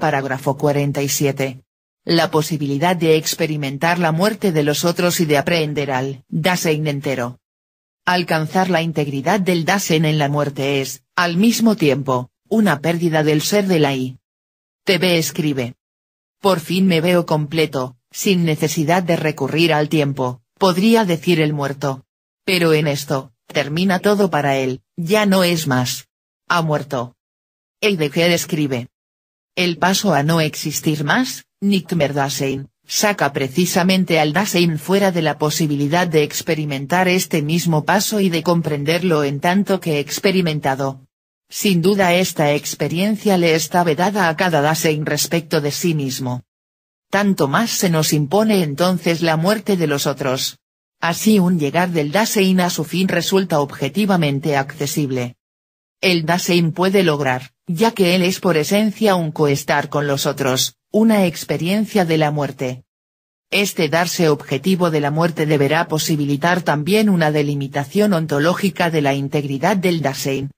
Parágrafo 47. La posibilidad de experimentar la muerte de los otros y de aprender al Dasein entero. Alcanzar la integridad del Dasein en la muerte es, al mismo tiempo, una pérdida del ser de la I. TV escribe. Por fin me veo completo, sin necesidad de recurrir al tiempo, podría decir el muerto. Pero en esto, termina todo para él, ya no es más. Ha muerto. Heidegger escribe el paso a no existir más, Nickmer Dasein, saca precisamente al Dasein fuera de la posibilidad de experimentar este mismo paso y de comprenderlo en tanto que experimentado. Sin duda esta experiencia le está vedada a cada Dasein respecto de sí mismo. Tanto más se nos impone entonces la muerte de los otros. Así un llegar del Dasein a su fin resulta objetivamente accesible. El Dasein puede lograr, ya que él es por esencia un coestar con los otros, una experiencia de la muerte. Este darse objetivo de la muerte deberá posibilitar también una delimitación ontológica de la integridad del Dasein.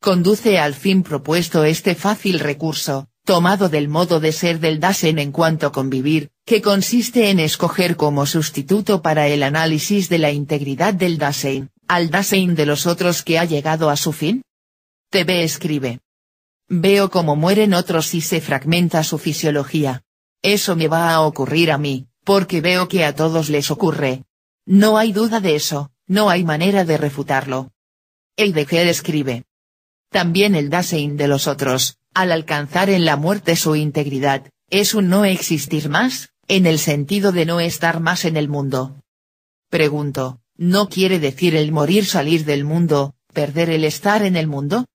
Conduce al fin propuesto este fácil recurso, tomado del modo de ser del Dasein en cuanto convivir, que consiste en escoger como sustituto para el análisis de la integridad del Dasein, al Dasein de los otros que ha llegado a su fin. TV escribe. Veo cómo mueren otros y se fragmenta su fisiología. Eso me va a ocurrir a mí, porque veo que a todos les ocurre. No hay duda de eso, no hay manera de refutarlo. El de Heidegger escribe. También el Dasein de los otros, al alcanzar en la muerte su integridad, es un no existir más, en el sentido de no estar más en el mundo. Pregunto, ¿no quiere decir el morir salir del mundo, perder el estar en el mundo?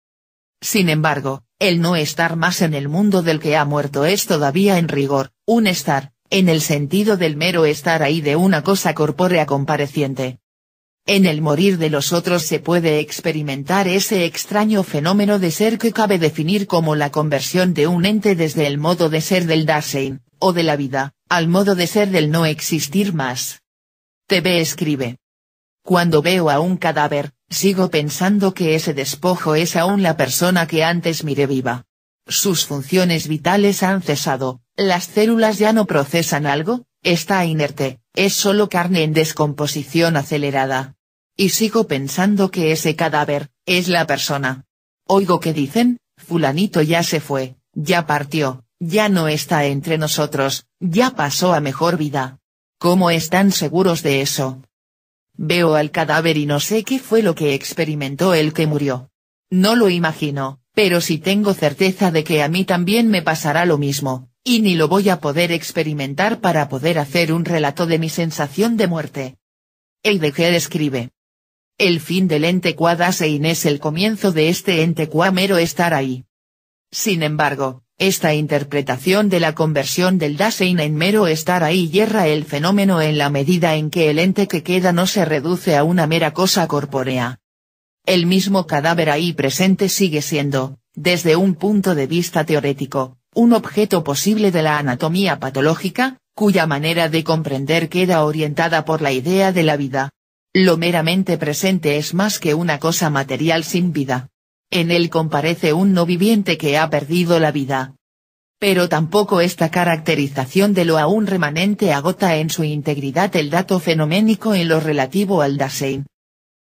Sin embargo, el no estar más en el mundo del que ha muerto es todavía en rigor, un estar, en el sentido del mero estar ahí de una cosa corpórea compareciente. En el morir de los otros se puede experimentar ese extraño fenómeno de ser que cabe definir como la conversión de un ente desde el modo de ser del Dasein, o de la vida, al modo de ser del no existir más. TV escribe. Cuando veo a un cadáver, Sigo pensando que ese despojo es aún la persona que antes mire viva. Sus funciones vitales han cesado, las células ya no procesan algo, está inerte, es solo carne en descomposición acelerada. Y sigo pensando que ese cadáver, es la persona. Oigo que dicen, fulanito ya se fue, ya partió, ya no está entre nosotros, ya pasó a mejor vida. ¿Cómo están seguros de eso? Veo al cadáver y no sé qué fue lo que experimentó el que murió. No lo imagino, pero sí tengo certeza de que a mí también me pasará lo mismo, y ni lo voy a poder experimentar para poder hacer un relato de mi sensación de muerte. El de que describe. El fin del ente Quadasein es el comienzo de este ente mero estar ahí. Sin embargo, esta interpretación de la conversión del Dasein en mero estar ahí yerra el fenómeno en la medida en que el ente que queda no se reduce a una mera cosa corpórea. El mismo cadáver ahí presente sigue siendo, desde un punto de vista teorético, un objeto posible de la anatomía patológica, cuya manera de comprender queda orientada por la idea de la vida. Lo meramente presente es más que una cosa material sin vida. En él comparece un no viviente que ha perdido la vida. Pero tampoco esta caracterización de lo aún remanente agota en su integridad el dato fenoménico en lo relativo al Dasein.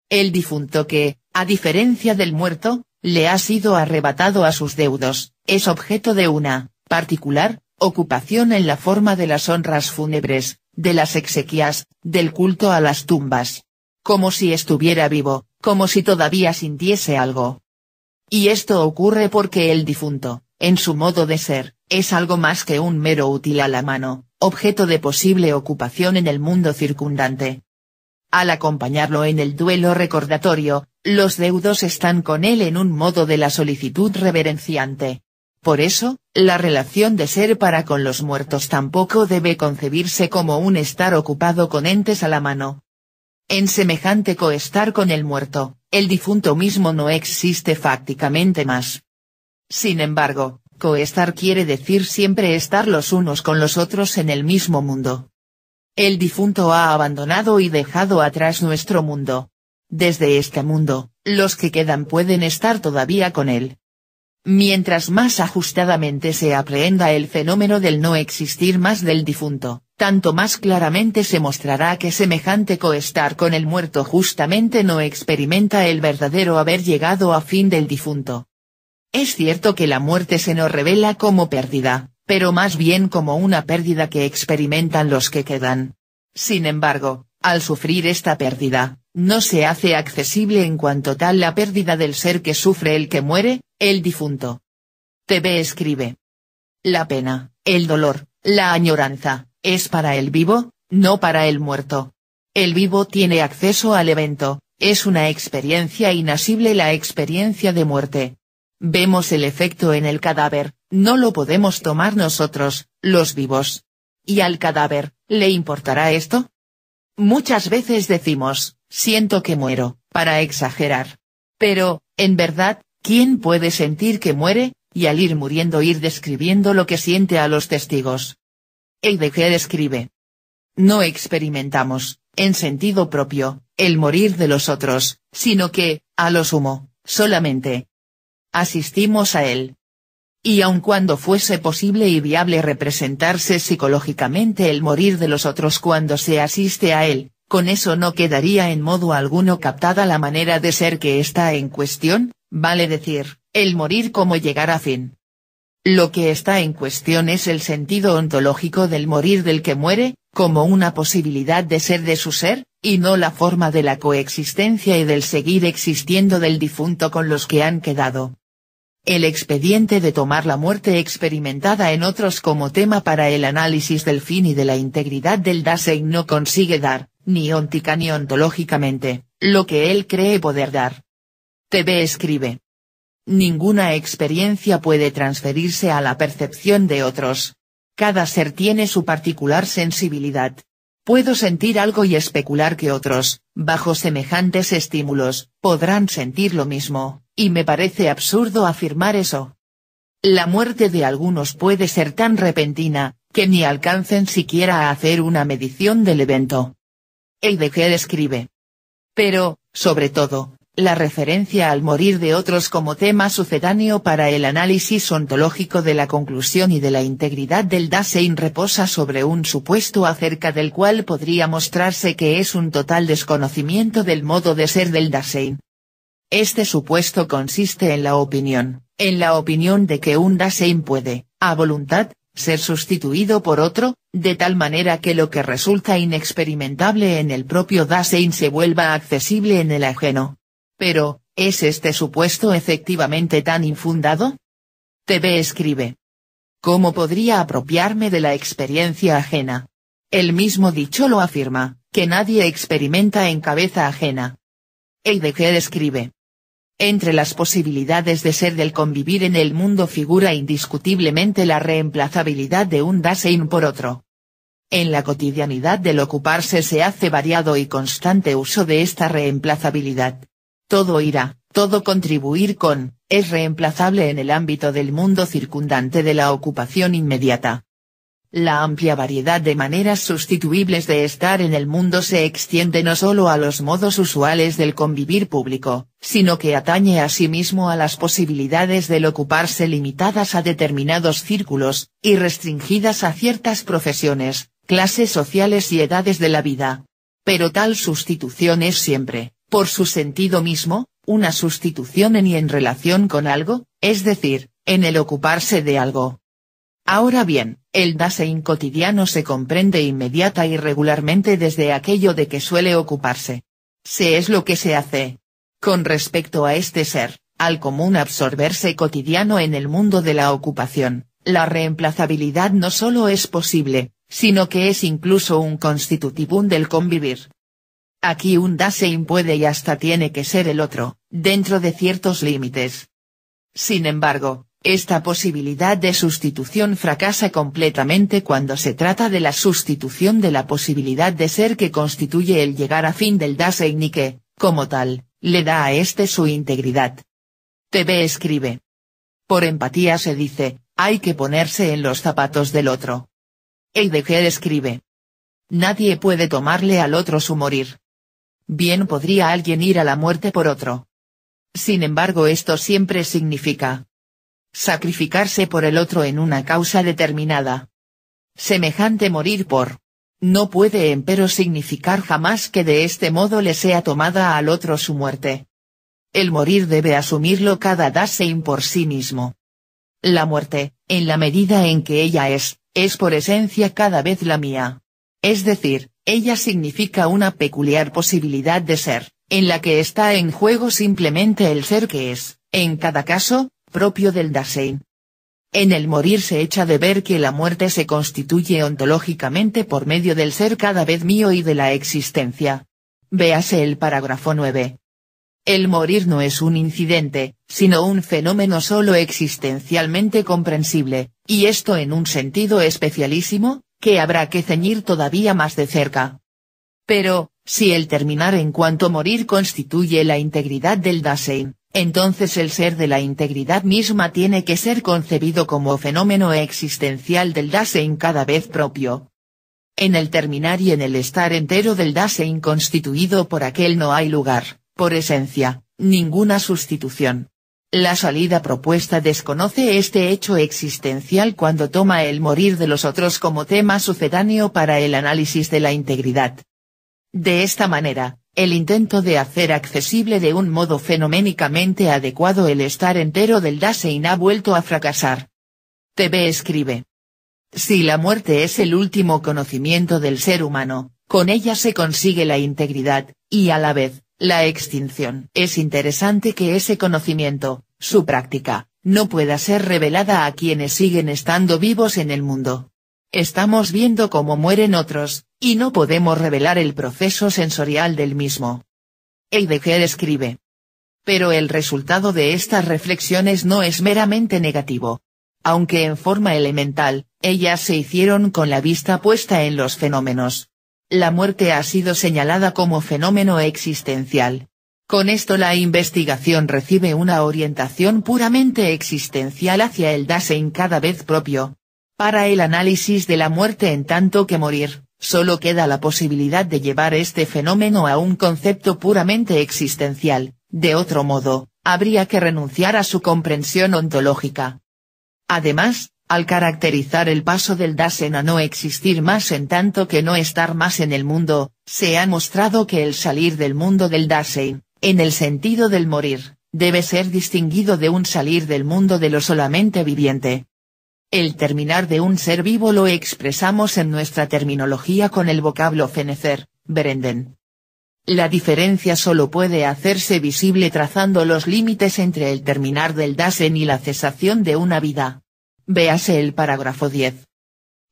El difunto que, a diferencia del muerto, le ha sido arrebatado a sus deudos, es objeto de una, particular, ocupación en la forma de las honras fúnebres, de las exequias, del culto a las tumbas. Como si estuviera vivo, como si todavía sintiese algo. Y esto ocurre porque el difunto, en su modo de ser, es algo más que un mero útil a la mano, objeto de posible ocupación en el mundo circundante. Al acompañarlo en el duelo recordatorio, los deudos están con él en un modo de la solicitud reverenciante. Por eso, la relación de ser para con los muertos tampoco debe concebirse como un estar ocupado con entes a la mano. En semejante coestar con el muerto, el difunto mismo no existe fácticamente más. Sin embargo, coestar quiere decir siempre estar los unos con los otros en el mismo mundo. El difunto ha abandonado y dejado atrás nuestro mundo. Desde este mundo, los que quedan pueden estar todavía con él, Mientras más ajustadamente se aprehenda el fenómeno del no existir más del difunto, tanto más claramente se mostrará que semejante coestar con el muerto justamente no experimenta el verdadero haber llegado a fin del difunto. Es cierto que la muerte se nos revela como pérdida, pero más bien como una pérdida que experimentan los que quedan. Sin embargo, al sufrir esta pérdida, no se hace accesible en cuanto tal la pérdida del ser que sufre el que muere, el difunto. TV escribe. La pena, el dolor, la añoranza, es para el vivo, no para el muerto. El vivo tiene acceso al evento, es una experiencia inasible la experiencia de muerte. Vemos el efecto en el cadáver, no lo podemos tomar nosotros, los vivos. ¿Y al cadáver, le importará esto? Muchas veces decimos, Siento que muero, para exagerar. Pero, en verdad, ¿quién puede sentir que muere, y al ir muriendo ir describiendo lo que siente a los testigos? ¿El qué describe? No experimentamos, en sentido propio, el morir de los otros, sino que, a lo sumo, solamente. Asistimos a él. Y aun cuando fuese posible y viable representarse psicológicamente el morir de los otros cuando se asiste a él, con eso no quedaría en modo alguno captada la manera de ser que está en cuestión, vale decir, el morir como llegar a fin. Lo que está en cuestión es el sentido ontológico del morir del que muere, como una posibilidad de ser de su ser, y no la forma de la coexistencia y del seguir existiendo del difunto con los que han quedado. El expediente de tomar la muerte experimentada en otros como tema para el análisis del fin y de la integridad del Dasein no consigue dar, ni óntica ni ontológicamente, lo que él cree poder dar. TV escribe. Ninguna experiencia puede transferirse a la percepción de otros. Cada ser tiene su particular sensibilidad. Puedo sentir algo y especular que otros, bajo semejantes estímulos, podrán sentir lo mismo, y me parece absurdo afirmar eso. La muerte de algunos puede ser tan repentina, que ni alcancen siquiera a hacer una medición del evento. El de que escribe. Pero, sobre todo, la referencia al morir de otros como tema sucedáneo para el análisis ontológico de la conclusión y de la integridad del Dasein reposa sobre un supuesto acerca del cual podría mostrarse que es un total desconocimiento del modo de ser del Dasein. Este supuesto consiste en la opinión, en la opinión de que un Dasein puede, a voluntad, ser sustituido por otro, de tal manera que lo que resulta inexperimentable en el propio Dasein se vuelva accesible en el ajeno. Pero, ¿es este supuesto efectivamente tan infundado? TV escribe. ¿Cómo podría apropiarme de la experiencia ajena? El mismo dicho lo afirma, que nadie experimenta en cabeza ajena. Heidegger escribe. Entre las posibilidades de ser del convivir en el mundo figura indiscutiblemente la reemplazabilidad de un Dasein por otro. En la cotidianidad del ocuparse se hace variado y constante uso de esta reemplazabilidad. Todo irá, todo contribuir con, es reemplazable en el ámbito del mundo circundante de la ocupación inmediata. La amplia variedad de maneras sustituibles de estar en el mundo se extiende no solo a los modos usuales del convivir público, sino que atañe a sí mismo a las posibilidades del ocuparse limitadas a determinados círculos, y restringidas a ciertas profesiones, clases sociales y edades de la vida. Pero tal sustitución es siempre, por su sentido mismo, una sustitución en y en relación con algo, es decir, en el ocuparse de algo. Ahora bien, el Dasein cotidiano se comprende inmediata y regularmente desde aquello de que suele ocuparse. Se es lo que se hace. Con respecto a este ser, al común absorberse cotidiano en el mundo de la ocupación, la reemplazabilidad no solo es posible, sino que es incluso un constitutivum del convivir. Aquí un Dasein puede y hasta tiene que ser el otro, dentro de ciertos límites. Sin embargo, esta posibilidad de sustitución fracasa completamente cuando se trata de la sustitución de la posibilidad de ser que constituye el llegar a fin del Dasein y que, como tal, le da a este su integridad. TV escribe. Por empatía se dice, hay que ponerse en los zapatos del otro. que escribe. Nadie puede tomarle al otro su morir. Bien podría alguien ir a la muerte por otro. Sin embargo esto siempre significa, sacrificarse por el otro en una causa determinada. Semejante morir por. No puede empero significar jamás que de este modo le sea tomada al otro su muerte. El morir debe asumirlo cada Dasein por sí mismo. La muerte, en la medida en que ella es, es por esencia cada vez la mía. Es decir, ella significa una peculiar posibilidad de ser, en la que está en juego simplemente el ser que es, en cada caso, propio del Dasein. En el morir se echa de ver que la muerte se constituye ontológicamente por medio del ser cada vez mío y de la existencia. Véase el parágrafo 9. El morir no es un incidente, sino un fenómeno solo existencialmente comprensible, y esto en un sentido especialísimo, que habrá que ceñir todavía más de cerca. Pero, si el terminar en cuanto morir constituye la integridad del Dasein, entonces el ser de la integridad misma tiene que ser concebido como fenómeno existencial del Dasein cada vez propio. En el terminar y en el estar entero del Dasein constituido por aquel no hay lugar, por esencia, ninguna sustitución. La salida propuesta desconoce este hecho existencial cuando toma el morir de los otros como tema sucedáneo para el análisis de la integridad. De esta manera, el intento de hacer accesible de un modo fenoménicamente adecuado el estar entero del Dasein ha vuelto a fracasar. TV escribe. Si la muerte es el último conocimiento del ser humano, con ella se consigue la integridad, y a la vez, la extinción. Es interesante que ese conocimiento, su práctica, no pueda ser revelada a quienes siguen estando vivos en el mundo. Estamos viendo cómo mueren otros, y no podemos revelar el proceso sensorial del mismo. Heidegger escribe. Pero el resultado de estas reflexiones no es meramente negativo. Aunque en forma elemental, ellas se hicieron con la vista puesta en los fenómenos. La muerte ha sido señalada como fenómeno existencial. Con esto la investigación recibe una orientación puramente existencial hacia el Dasein cada vez propio. Para el análisis de la muerte en tanto que morir, Solo queda la posibilidad de llevar este fenómeno a un concepto puramente existencial, de otro modo, habría que renunciar a su comprensión ontológica. Además, al caracterizar el paso del Dasein a no existir más en tanto que no estar más en el mundo, se ha mostrado que el salir del mundo del Dasein, en el sentido del morir, debe ser distinguido de un salir del mundo de lo solamente viviente, el terminar de un ser vivo lo expresamos en nuestra terminología con el vocablo fenecer, berenden. La diferencia solo puede hacerse visible trazando los límites entre el terminar del DASEN y la cesación de una vida. Véase el parágrafo 10.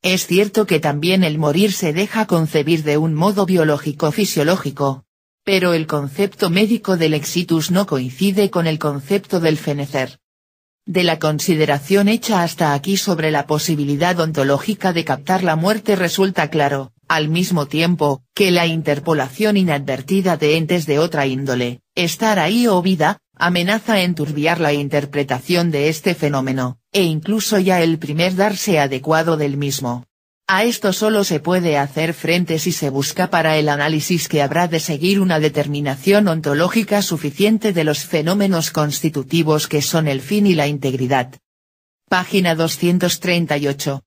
Es cierto que también el morir se deja concebir de un modo biológico-fisiológico. Pero el concepto médico del exitus no coincide con el concepto del fenecer de la consideración hecha hasta aquí sobre la posibilidad ontológica de captar la muerte resulta claro, al mismo tiempo, que la interpolación inadvertida de entes de otra índole, estar ahí o vida, amenaza enturbiar la interpretación de este fenómeno, e incluso ya el primer darse adecuado del mismo. A esto solo se puede hacer frente si se busca para el análisis que habrá de seguir una determinación ontológica suficiente de los fenómenos constitutivos que son el fin y la integridad. Página 238.